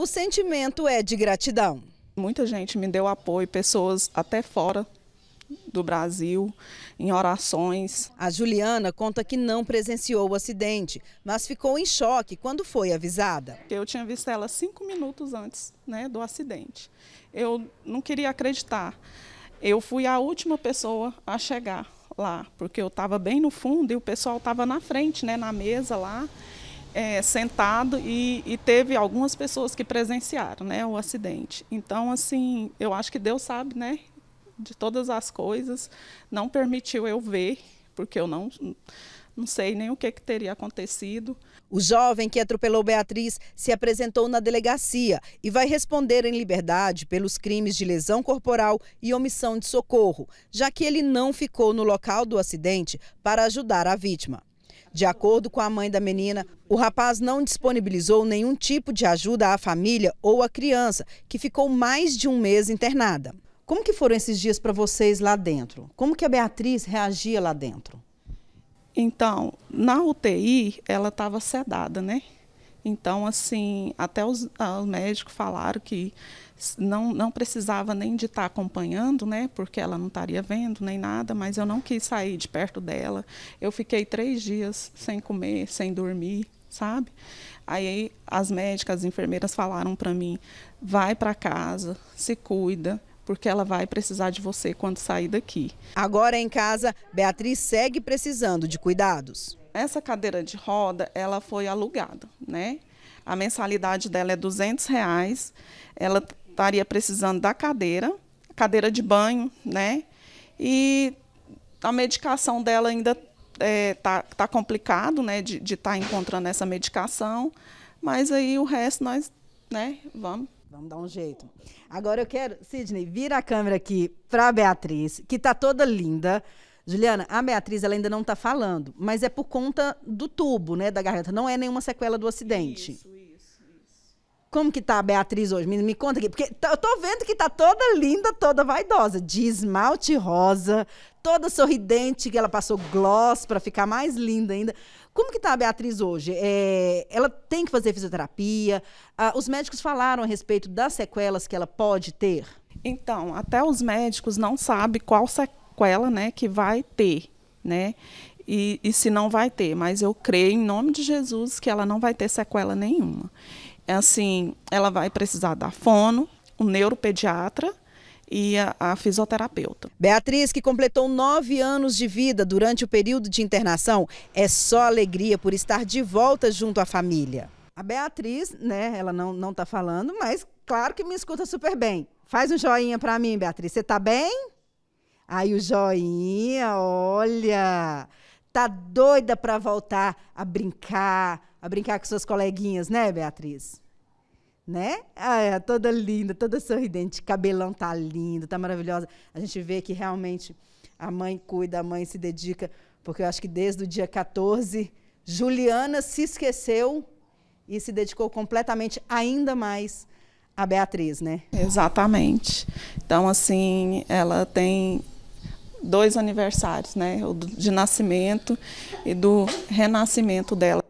o sentimento é de gratidão. Muita gente me deu apoio, pessoas até fora do Brasil, em orações. A Juliana conta que não presenciou o acidente, mas ficou em choque quando foi avisada. Eu tinha visto ela cinco minutos antes né, do acidente. Eu não queria acreditar. Eu fui a última pessoa a chegar lá, porque eu estava bem no fundo e o pessoal estava na frente, né, na mesa lá é, sentado e, e, teve algumas pessoas que presenciaram né, o acidente. Então, assim, eu acho que Deus sabe, né? De todas as coisas, não permitiu eu ver, porque eu não, não sei nem o que, que teria acontecido. O jovem que atropelou Beatriz se apresentou na delegacia e vai responder em liberdade pelos crimes de lesão corporal e omissão de socorro, já que ele não ficou no local do acidente para ajudar a vítima. De acordo com a mãe da menina, o rapaz não disponibilizou nenhum tipo de ajuda à família ou à criança, que ficou mais de um mês internada. Como que foram esses dias para vocês lá dentro? Como que a Beatriz reagia lá dentro? Então, na UTI, ela estava sedada, né? Então, assim, até os, os médicos falaram que não, não precisava nem de estar tá acompanhando, né? Porque ela não estaria vendo nem nada, mas eu não quis sair de perto dela. Eu fiquei três dias sem comer, sem dormir, sabe? Aí as médicas, as enfermeiras falaram para mim: vai para casa, se cuida, porque ela vai precisar de você quando sair daqui. Agora em casa, Beatriz segue precisando de cuidados. Essa cadeira de roda, ela foi alugada, né? A mensalidade dela é 200 reais. Ela estaria precisando da cadeira, cadeira de banho, né? E a medicação dela ainda é, tá, tá complicado, né? De estar tá encontrando essa medicação. Mas aí o resto nós, né? Vamos. Vamos dar um jeito. Agora eu quero, Sidney, vira a câmera aqui para Beatriz, que tá toda linda. Juliana, a Beatriz ela ainda não está falando, mas é por conta do tubo, né, da garganta. Não é nenhuma sequela do acidente. Isso, isso, isso. Como que tá a Beatriz hoje? Me, me conta aqui, porque tá, eu tô vendo que tá toda linda, toda vaidosa, de esmalte rosa, toda sorridente, que ela passou gloss para ficar mais linda ainda. Como que tá a Beatriz hoje? É, ela tem que fazer fisioterapia? Ah, os médicos falaram a respeito das sequelas que ela pode ter? Então, até os médicos não sabem qual, sequela, né, que vai ter, né? E, e se não vai ter, mas eu creio em nome de Jesus que ela não vai ter sequela nenhuma. É assim, ela vai precisar da fono, o neuropediatra, e a, a, fisioterapeuta. Beatriz, que completou nove anos de vida durante o período de internação, é só alegria por estar de volta junto à família. A Beatriz, né, ela não, não tá falando, mas claro que me escuta super bem. Faz um joinha para mim, Beatriz. Você tá bem? Aí o joinha, olha, tá doida para voltar a brincar, a brincar com suas coleguinhas, né, Beatriz? Né? Ah, é, toda linda, toda sorridente, cabelão tá lindo, tá maravilhosa. A gente vê que realmente a mãe cuida, a mãe se dedica, porque eu acho que desde o dia 14, Juliana se esqueceu e se dedicou completamente ainda mais a Beatriz, né? Exatamente. Então, assim, ela tem dois aniversários, né? O de nascimento e do renascimento dela.